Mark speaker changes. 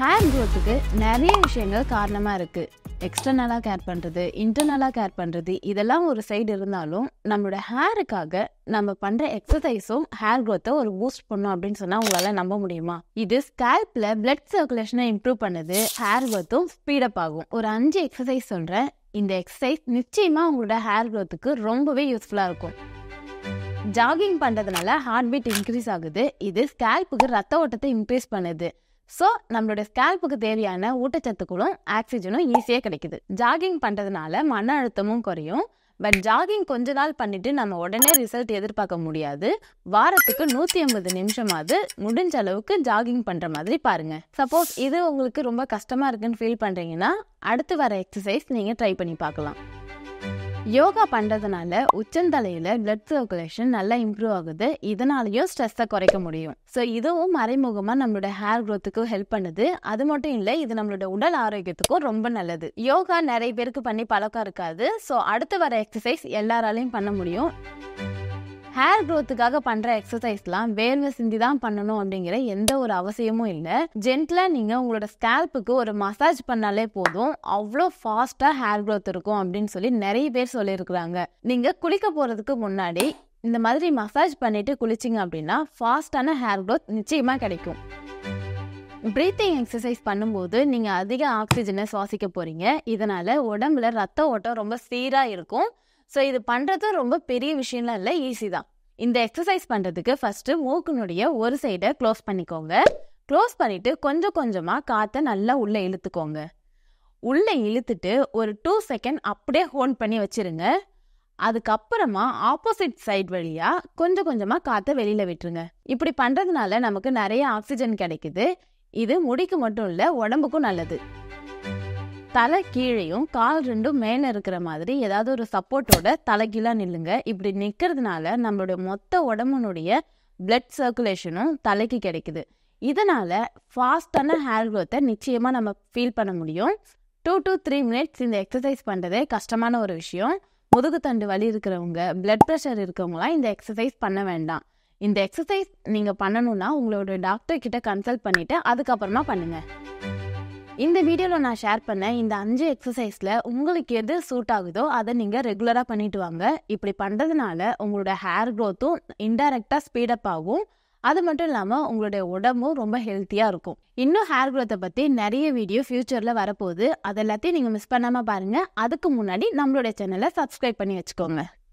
Speaker 1: hair க்ரோத்துக்கு நிறைய விஷயங்கள் காரணமாக இருக்குது எக்ஸ்டர்னலாக கேர் பண்ணுறது இன்டர்னலாக கேர் பண்ணுறது இதெல்லாம் ஒரு சைடு இருந்தாலும் நம்மளோட ஹேருக்காக நம்ம பண்ணுற எக்ஸசைஸும் ஹேர் க்ரோத்தை ஒரு பூஸ்ட் பண்ணும் அப்படின்னு சொன்னால் உங்களால் நம்ப முடியுமா இது ஸ்கேல்பில் பிளட் சர்க்குலேஷனை இம்ப்ரூவ் பண்ணுது ஹேர் க்ரோத்தும் ஸ்பீடப் ஆகும் ஒரு அஞ்சு எக்ஸசைஸ் சொல்கிறேன் இந்த எக்ஸசைஸ் நிச்சயமாக உங்களோட ஹேர் க்ரோத்துக்கு ரொம்பவே யூஸ்ஃபுல்லாக இருக்கும் ஜாகிங் பண்ணுறதுனால ஹார்ட் பீட் இன்க்ரீஸ் ஆகுது இது ஸ்கேல்புக்கு ரத்த ஓட்டத்தை இன்க்ரீஸ் பண்ணுது ஸோ நம்மளுடைய ஸ்கேல்புக்கு தேவையான ஊட்டச்சத்துக்களும் ஆக்சிஜனும் ஈஸியாக கிடைக்குது ஜாகிங் பண்ணுறதுனால மன அழுத்தமும் குறையும் பட் ஜாகிங் கொஞ்ச நாள் பண்ணிட்டு நம்ம உடனே ரிசல்ட் எதிர்பார்க்க முடியாது வாரத்துக்கு நூற்றி ஐம்பது நிமிஷமாவது முடிஞ்ச அளவுக்கு ஜாகிங் பண்ணுற மாதிரி பாருங்க சப்போஸ் இது உங்களுக்கு ரொம்ப கஷ்டமாக இருக்குன்னு ஃபீல் பண்ணுறீங்கன்னா அடுத்து வர எக்ஸசைஸ் நீங்கள் ட்ரை பண்ணி பார்க்கலாம் யோகா பண்ணுறதுனால உச்சந்தலையில் பிளட் சர்க்குலேஷன் நல்லா இம்ப்ரூவ் ஆகுது இதனாலையும் ஸ்ட்ரெஸ்ஸை குறைக்க முடியும் ஸோ இதுவும் மறைமுகமாக நம்மளோட ஹேர் க்ரோத்துக்கும் ஹெல்ப் பண்ணுது அது மட்டும் இல்லை இது நம்மளோட உடல் ஆரோக்கியத்துக்கும் ரொம்ப நல்லது யோகா நிறைய பேருக்கு பண்ணி பழக்கம் இருக்காது ஸோ அடுத்து வர எக்ஸசைஸ் எல்லாராலையும் பண்ண முடியும் ஹேர் க்ரோத்துக்காக பண்ற எக்ஸசைஸ்லாம் வேர்வை சிந்தி தான் பண்ணணும் அப்படிங்கிற எந்த ஒரு அவசியமும் இல்லை ஜென்டிலா நீங்க உங்களோட ஸ்கேல்புக்கு ஒரு மசாஜ் பண்ணாலே போதும் அவ்வளோ ஃபாஸ்டா ஹேர் க்ரோத் இருக்கும் அப்படின்னு சொல்லி நிறைய பேர் சொல்லியிருக்கிறாங்க நீங்க குளிக்க போறதுக்கு முன்னாடி இந்த மாதிரி மசாஜ் பண்ணிட்டு குளிச்சிங்க அப்படின்னா ஃபாஸ்டான ஹேர் க்ரோத் நிச்சயமா கிடைக்கும் பிரீத்திங் எக்ஸசைஸ் பண்ணும்போது நீங்கள் அதிக ஆக்சிஜனை சுவாசிக்க போகிறீங்க இதனால் உடம்புல ரத்த ஓட்டம் ரொம்ப சீராக இருக்கும் ஸோ இது பண்ணுறதும் ரொம்ப பெரிய விஷயம்லாம் இல்லை ஈஸி தான் இந்த எக்ஸசைஸ் பண்ணுறதுக்கு ஃபஸ்ட்டு மூக்குனுடைய ஒரு சைடை க்ளோஸ் பண்ணிக்கோங்க க்ளோஸ் பண்ணிவிட்டு கொஞ்சம் கொஞ்சமாக காற்றை நல்லா உள்ளே இழுத்துக்கோங்க உள்ளே இழுத்துட்டு ஒரு டூ செகண்ட் அப்படியே ஹோல்ட் பண்ணி வச்சுருங்க அதுக்கப்புறமா ஆப்போசிட் சைட் வழியாக கொஞ்சம் கொஞ்சமாக காற்றை வெளியில் விட்டுருங்க இப்படி பண்ணுறதுனால நமக்கு நிறைய ஆக்சிஜன் கிடைக்குது இது முடிக்கு மட்டும் இல்லை உடம்புக்கும் நல்லது தலை கீழையும் கால் ரெண்டும் மேலே இருக்கிற மாதிரி ஏதாவது ஒரு சப்போர்ட்டோட தலைகீழா நில்லுங்க இப்படி நிற்கிறதுனால நம்மளுடைய மொத்த உடம்புனுடைய பிளட் சர்க்குலேஷனும் தலைக்கு கிடைக்குது இதனால் ஃபாஸ்டான ஹேர் க்ரோத்தை நிச்சயமாக நம்ம ஃபீல் பண்ண முடியும் டூ டு த்ரீ மினிட்ஸ் இந்த எக்ஸசைஸ் பண்ணுறதே கஷ்டமான ஒரு விஷயம் முதுகுத்தண்டு வலி இருக்கிறவங்க பிளட் ப்ரெஷர் இருக்கவங்களாம் இந்த எக்ஸசைஸ் பண்ண வேண்டாம் இந்த எக்ஸசைஸ் நீங்கள் பண்ணணும்னா உங்களோட டாக்டர் கிட்ட கன்சல்ட் பண்ணிவிட்டு அதுக்கப்புறமா பண்ணுங்கள் இந்த வீடியோவில் நான் ஷேர் பண்ண இந்த அஞ்சு எக்ஸசைஸில் உங்களுக்கு எது சூட் ஆகுதோ அதை நீங்கள் ரெகுலராக பண்ணிட்டு வாங்க இப்படி பண்ணுறதுனால உங்களோட ஹேர் க்ரோத்தும் இன்டைரக்டாக ஸ்பீடப் ஆகும் அது மட்டும் இல்லாமல் உங்களுடைய உடம்பும் ரொம்ப ஹெல்த்தியாக இருக்கும் இன்னும் ஹேர் க்ரோத்தை பற்றி நிறைய வீடியோ ஃப்யூச்சரில் வரப்போகுது அதெல்லாத்தையும் நீங்கள் மிஸ் பண்ணாமல் பாருங்கள் அதுக்கு முன்னாடி நம்மளுடைய சேனலை சப்ஸ்கிரைப் பண்ணி வச்சுக்கோங்க